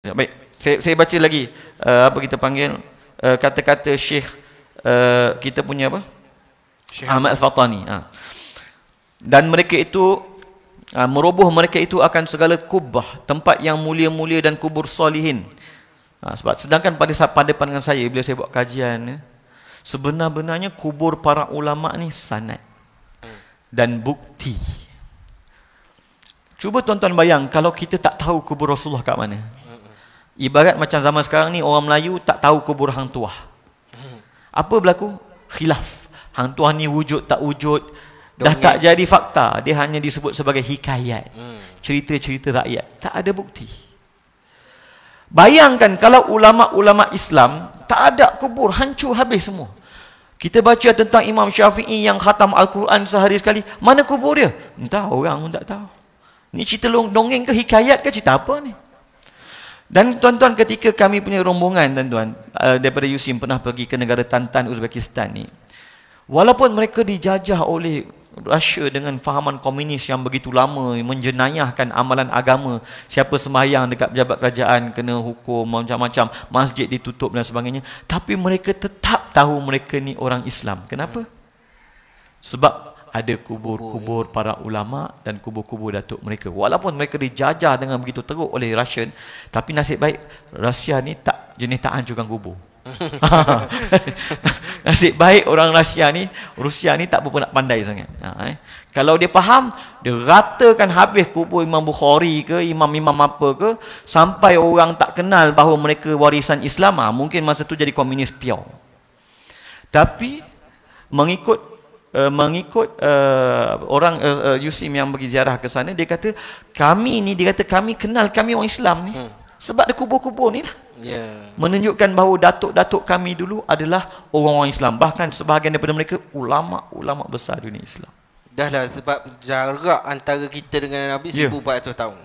Ya, baik. Saya, saya baca lagi uh, apa kita panggil uh, kata-kata Syekh uh, kita punya apa? Syekh Ahmad Al-Fatani. Ha. Dan mereka itu uh, meroboh mereka itu akan segala kubah, tempat yang mulia-mulia dan kubur solihin. Ha, sebab sedangkan pada pada pandangan saya bila saya buat kajian ya, sebenar kubur para ulama ni sanad dan bukti. Cuba tuan-tuan bayang kalau kita tak tahu kubur Rasulullah kat mana. Ibarat macam zaman sekarang ni orang Melayu tak tahu kubur hang tuah. Apa berlaku? Khilaf. Hang tuah ni wujud tak wujud. Dongeng. Dah tak jadi fakta. Dia hanya disebut sebagai hikayat. Hmm. Cerita-cerita rakyat. Tak ada bukti. Bayangkan kalau ulama-ulama Islam tak ada kubur, hancur habis semua. Kita baca tentang Imam Syafi'i yang khatam Al-Quran sehari sekali. Mana kubur dia? Entah, orang pun tak tahu. Ni cerita dongeng ke hikayat ke cerita apa ni? Dan tuan-tuan ketika kami punya rombongan tuan-tuan eh, daripada Yusim pernah pergi ke negara Tantan Uzbekistan ni. Walaupun mereka dijajah oleh Rusia dengan fahaman komunis yang begitu lama menjenayahkan amalan agama, siapa sembahyang dekat pejabat kerajaan kena hukum macam-macam, masjid ditutup dan sebagainya, tapi mereka tetap tahu mereka ni orang Islam. Kenapa? Sebab ada kubur-kubur para ulama dan kubur-kubur datuk mereka. Walaupun mereka dijajah dengan begitu teruk oleh Rusia, tapi nasib baik Rusia ni tak jenis tak hancurkan kubur. nasib baik orang Rusia ni, Rusia ni tak berapa pandai sangat. Ha, eh. Kalau dia faham, dia ratakan habis kubur Imam Bukhari ke, imam-imam apa ke, sampai orang tak kenal bahawa mereka warisan Islam, ha, mungkin masa tu jadi komunis piau. Tapi mengikut uh, mengikut uh, orang uh, uh, Yusim yang pergi ziarah ke sana dia kata kami ni dia kata kami kenal kami orang Islam ni hmm. sebab ada kubur-kubur ni lah yeah. menunjukkan bahawa datuk-datuk kami dulu adalah orang-orang Islam bahkan sebahagian daripada mereka ulama-ulama besar dunia Islam dahlah sebab jarak antara kita dengan Nabi yeah. Ya. 1400 tahun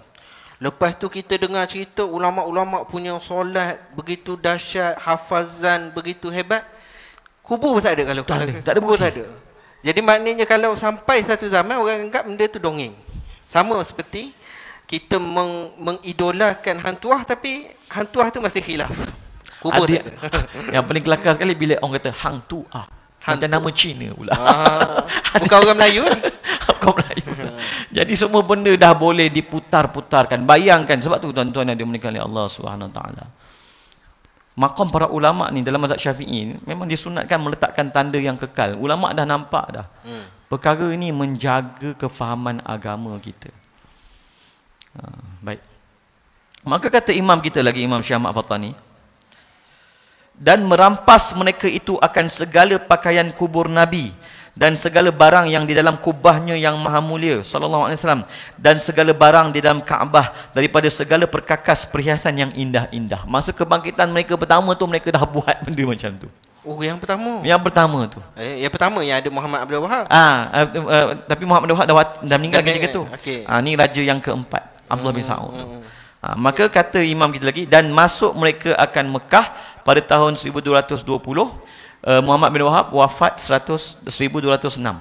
Lepas tu kita dengar cerita ulama-ulama punya solat begitu dahsyat, hafazan begitu hebat. Kubur pun tak ada kalau tak ada. tak ada. Kubur tak ada. Jadi maknanya kalau sampai satu zaman orang anggap benda tu dongeng. Sama seperti kita meng- mengidolakan hantuah tapi hantuah tu masih khilaf. Kubur Adi, yang paling kelakar sekali bila orang kata hang tu ah. Hang tu. nama Cina pula. Ah, bukan orang Melayu. bukan Melayu. Jadi semua benda dah boleh diputar-putarkan. Bayangkan sebab tu tuan-tuan yang dimuliakan oleh Allah Subhanahu taala makam para ulama ni dalam mazhab Syafi'i memang disunatkan meletakkan tanda yang kekal. Ulama dah nampak dah. Hmm. Perkara ini menjaga kefahaman agama kita. Ha, baik. Maka kata imam kita lagi Imam Syamak Fatani dan merampas mereka itu akan segala pakaian kubur Nabi dan segala barang yang di dalam kubahnya yang maha mulia sallallahu alaihi wasallam dan segala barang di dalam Kaabah daripada segala perkakas perhiasan yang indah-indah masa kebangkitan mereka pertama tu mereka dah buat benda macam tu Oh yang pertama. Yang pertama tu. Eh yang pertama yang ada Muhammad Abdul Wahab. Ah uh, uh, tapi Muhammad Abdul Wahab dah, dah meninggal okay, ketika tu. Okay. Ah ni raja yang keempat Abdullah hmm, bin Saud. Hmm, hmm. Ah maka kata imam kita lagi dan masuk mereka akan Mekah pada tahun 1220 uh, Muhammad bin Wahab wafat 1206. Hmm.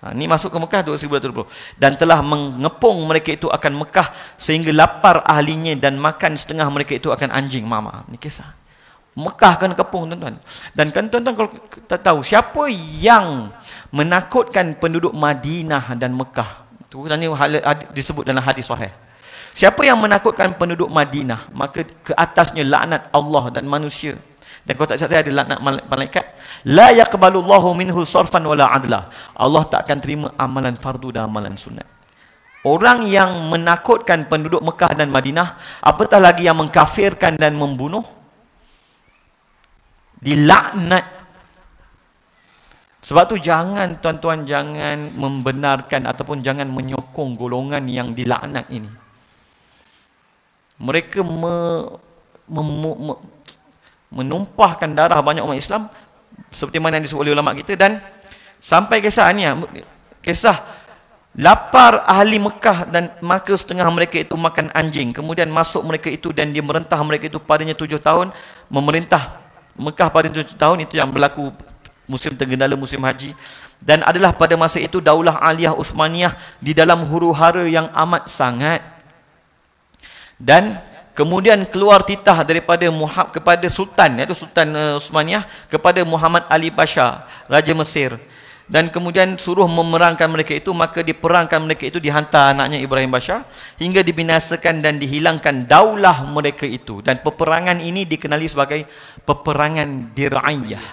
Ha, ni masuk ke Mekah 1220 dan telah mengepung mereka itu akan Mekah sehingga lapar ahlinya dan makan setengah mereka itu akan anjing mama. Ni kisah. Mekah kena kepung tuan-tuan. Dan kan tuan-tuan kalau kita tahu siapa yang menakutkan penduduk Madinah dan Mekah. Itu tadi disebut dalam hadis sahih. Siapa yang menakutkan penduduk Madinah, maka ke atasnya laknat Allah dan manusia. Dan kau tak cakap saya ada laknat malaikat. La yakbalullahu minhu sorfan wala adlah Allah tak akan terima amalan fardu dan amalan sunat. Orang yang menakutkan penduduk Mekah dan Madinah, apatah lagi yang mengkafirkan dan membunuh, dilaknat. Sebab tu jangan tuan-tuan, jangan membenarkan ataupun jangan menyokong golongan yang dilaknat ini. Mereka me, me, me, me, menumpahkan darah banyak umat Islam seperti mana yang disebut oleh ulama kita dan sampai kisah ni kisah lapar ahli Mekah dan maka setengah mereka itu makan anjing kemudian masuk mereka itu dan dia merentah mereka itu padanya tujuh tahun memerintah Mekah pada tujuh tahun itu yang berlaku musim tenggendala musim haji dan adalah pada masa itu daulah aliyah Uthmaniyah di dalam huru hara yang amat sangat dan Kemudian keluar titah daripada Muhammad kepada Sultan iaitu Sultan eh, Utsmaniyah kepada Muhammad Ali Pasha, Raja Mesir. Dan kemudian suruh memerangkan mereka itu maka diperangkan mereka itu dihantar anaknya Ibrahim Pasha hingga dibinasakan dan dihilangkan daulah mereka itu. Dan peperangan ini dikenali sebagai peperangan diraiyah,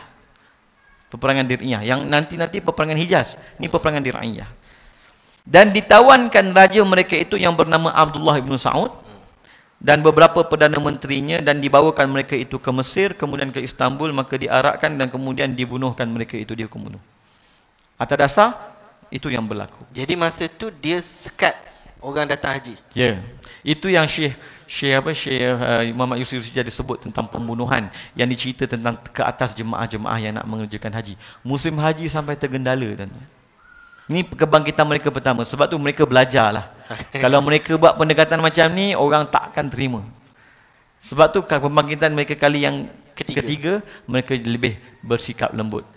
Peperangan diraiyah yang nanti-nanti peperangan Hijaz. Ini peperangan diraiyah Dan ditawankan raja mereka itu yang bernama Abdullah bin Saud dan beberapa perdana menterinya dan dibawakan mereka itu ke Mesir kemudian ke Istanbul maka diarakkan dan kemudian dibunuhkan mereka itu dia kemudian atas dasar itu yang berlaku jadi masa tu dia sekat orang datang haji ya yeah. itu yang Syekh Syekh apa Syekh uh, Muhammad Yusuf jadi sebut tentang pembunuhan yang dicerita tentang ke atas jemaah-jemaah yang nak mengerjakan haji musim haji sampai tergendala dan ni kebangkitan mereka pertama sebab tu mereka belajarlah kalau mereka buat pendekatan macam ni orang takkan terima sebab tu kebangkitan mereka kali yang ketiga, ketiga mereka lebih bersikap lembut